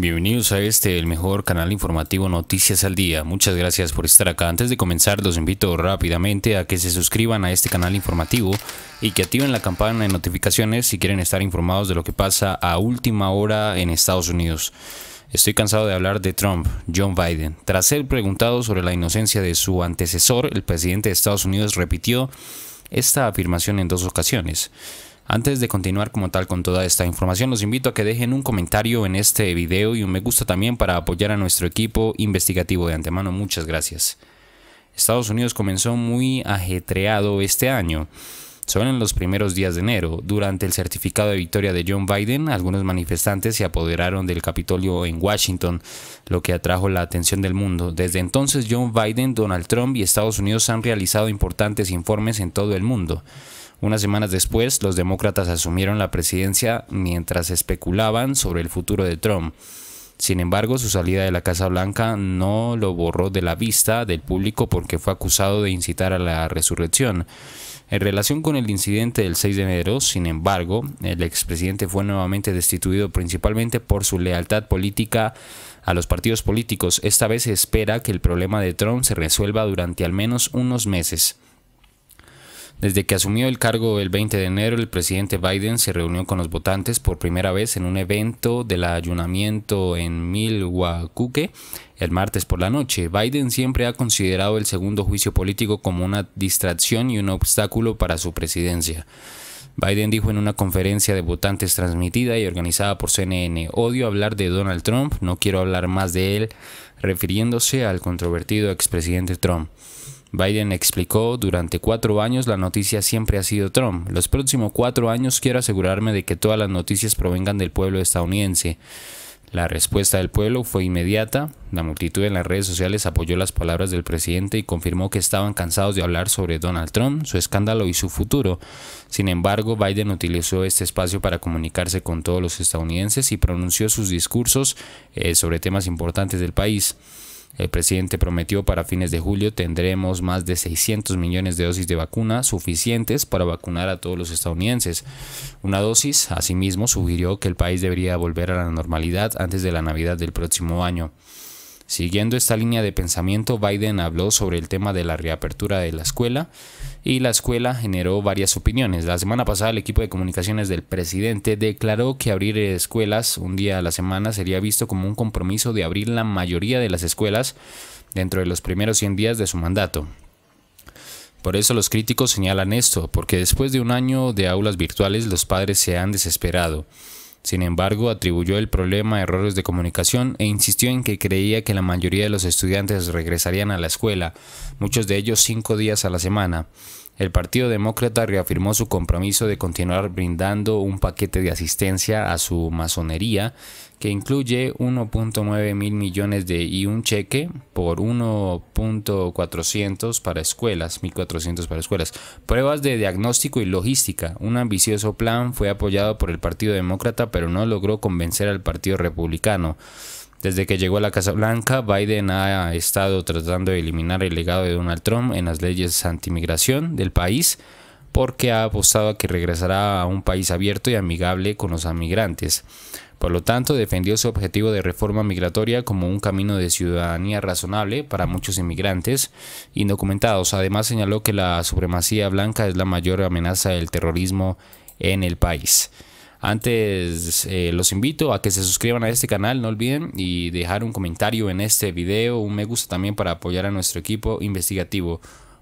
Bienvenidos a este, el mejor canal informativo Noticias al Día. Muchas gracias por estar acá. Antes de comenzar, los invito rápidamente a que se suscriban a este canal informativo y que activen la campana de notificaciones si quieren estar informados de lo que pasa a última hora en Estados Unidos. Estoy cansado de hablar de Trump, John Biden. Tras ser preguntado sobre la inocencia de su antecesor, el presidente de Estados Unidos repitió esta afirmación en dos ocasiones. Antes de continuar como tal con toda esta información, los invito a que dejen un comentario en este video y un me gusta también para apoyar a nuestro equipo investigativo de antemano. Muchas gracias. Estados Unidos comenzó muy ajetreado este año Solo en los primeros días de enero, durante el certificado de victoria de John Biden, algunos manifestantes se apoderaron del Capitolio en Washington, lo que atrajo la atención del mundo. Desde entonces, John Biden, Donald Trump y Estados Unidos han realizado importantes informes en todo el mundo. Unas semanas después, los demócratas asumieron la presidencia mientras especulaban sobre el futuro de Trump. Sin embargo, su salida de la Casa Blanca no lo borró de la vista del público porque fue acusado de incitar a la resurrección. En relación con el incidente del 6 de enero, sin embargo, el expresidente fue nuevamente destituido principalmente por su lealtad política a los partidos políticos. Esta vez se espera que el problema de Trump se resuelva durante al menos unos meses. Desde que asumió el cargo el 20 de enero, el presidente Biden se reunió con los votantes por primera vez en un evento del ayunamiento en Milwaukee el martes por la noche. Biden siempre ha considerado el segundo juicio político como una distracción y un obstáculo para su presidencia. Biden dijo en una conferencia de votantes transmitida y organizada por CNN, odio hablar de Donald Trump, no quiero hablar más de él, refiriéndose al controvertido expresidente Trump. Biden explicó, durante cuatro años la noticia siempre ha sido Trump. Los próximos cuatro años quiero asegurarme de que todas las noticias provengan del pueblo estadounidense. La respuesta del pueblo fue inmediata. La multitud en las redes sociales apoyó las palabras del presidente y confirmó que estaban cansados de hablar sobre Donald Trump, su escándalo y su futuro. Sin embargo, Biden utilizó este espacio para comunicarse con todos los estadounidenses y pronunció sus discursos eh, sobre temas importantes del país. El presidente prometió para fines de julio tendremos más de 600 millones de dosis de vacuna suficientes para vacunar a todos los estadounidenses. Una dosis, asimismo, sugirió que el país debería volver a la normalidad antes de la Navidad del próximo año. Siguiendo esta línea de pensamiento, Biden habló sobre el tema de la reapertura de la escuela y la escuela generó varias opiniones. La semana pasada el equipo de comunicaciones del presidente declaró que abrir escuelas un día a la semana sería visto como un compromiso de abrir la mayoría de las escuelas dentro de los primeros 100 días de su mandato. Por eso los críticos señalan esto, porque después de un año de aulas virtuales los padres se han desesperado. Sin embargo, atribuyó el problema a errores de comunicación e insistió en que creía que la mayoría de los estudiantes regresarían a la escuela, muchos de ellos cinco días a la semana. El Partido Demócrata reafirmó su compromiso de continuar brindando un paquete de asistencia a su masonería que incluye 1.9 mil millones de y un cheque por 1.400 para escuelas, 1.400 para escuelas, pruebas de diagnóstico y logística. Un ambicioso plan fue apoyado por el Partido Demócrata pero no logró convencer al Partido Republicano. Desde que llegó a la Casa Blanca, Biden ha estado tratando de eliminar el legado de Donald Trump en las leyes antimigración del país, porque ha apostado a que regresará a un país abierto y amigable con los inmigrantes. Por lo tanto, defendió su objetivo de reforma migratoria como un camino de ciudadanía razonable para muchos inmigrantes indocumentados. Además, señaló que la supremacía blanca es la mayor amenaza del terrorismo en el país. Antes eh, los invito a que se suscriban a este canal, no olviden, y dejar un comentario en este video, un me gusta también para apoyar a nuestro equipo investigativo.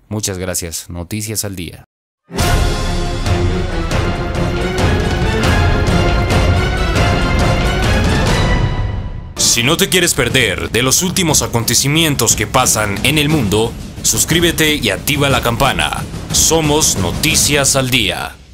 Muchas gracias. Noticias al día. Si no te quieres perder de los últimos acontecimientos que pasan en el mundo, suscríbete y activa la campana. Somos Noticias al Día.